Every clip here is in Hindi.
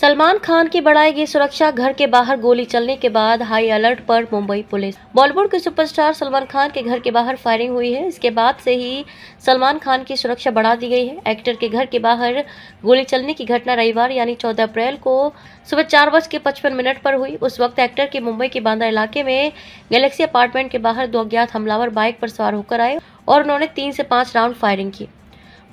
सलमान खान की बढ़ाई गई सुरक्षा घर के बाहर गोली चलने के बाद हाई अलर्ट पर मुंबई पुलिस बॉलीवुड के सुपरस्टार सलमान खान के घर के बाहर फायरिंग हुई है इसके बाद से ही सलमान खान की सुरक्षा बढ़ा दी गई है एक्टर के घर के बाहर गोली चलने की घटना रविवार यानी 14 अप्रैल को सुबह चार बज के पचपन मिनट पर हुई उस वक्त एक्टर के मुंबई के बांदा इलाके में गैलेक्सी अपार्टमेंट के बाहर दो अज्ञात हमलावर बाइक पर सवार होकर आए और उन्होंने तीन से पांच राउंड फायरिंग की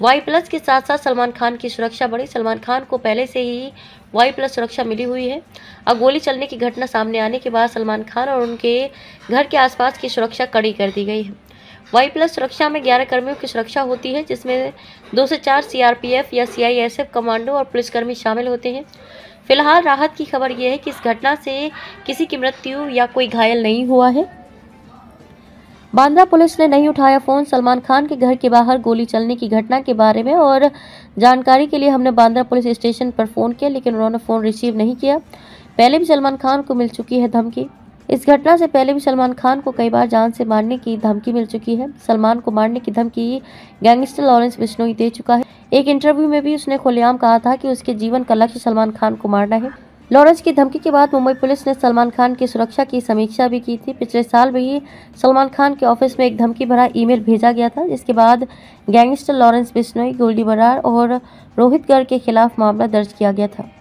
वाई प्लस के साथ साथ सलमान खान की सुरक्षा बढ़ी सलमान खान को पहले से ही वाई प्लस सुरक्षा मिली हुई है अब गोली चलने की घटना सामने आने के बाद सलमान खान और उनके घर के आसपास की सुरक्षा कड़ी कर दी गई है वाई प्लस सुरक्षा में ग्यारह कर्मियों की सुरक्षा होती है जिसमें दो से चार सीआरपीएफ या सीआईएसएफ कमांडो और पुलिसकर्मी शामिल होते हैं फिलहाल राहत की खबर यह है कि इस घटना से किसी की मृत्यु या कोई घायल नहीं हुआ है बांद्रा पुलिस ने नहीं उठाया फोन सलमान खान के घर के बाहर गोली चलने की घटना के बारे में और जानकारी के लिए हमने बांद्रा पुलिस स्टेशन पर फ़ोन किया लेकिन उन्होंने फ़ोन रिसीव नहीं किया पहले भी सलमान खान को मिल चुकी है धमकी इस घटना से पहले भी सलमान खान को कई बार जान से मारने की धमकी मिल चुकी है सलमान को मारने की धमकी गैंगस्टर लॉरेंस बिश्नोई दे चुका है एक इंटरव्यू में भी उसने खुलेआम कहा था कि उसके जीवन का लक्ष्य सलमान खान को मारना है लॉरेंस की धमकी के बाद मुंबई पुलिस ने सलमान खान की सुरक्षा की समीक्षा भी की थी पिछले साल भी सलमान खान के ऑफिस में एक धमकी भरा ईमेल भेजा गया था जिसके बाद गैंगस्टर लॉरेंस बिश्नोई गोल्डी बरार और रोहित गर्ग के खिलाफ मामला दर्ज किया गया था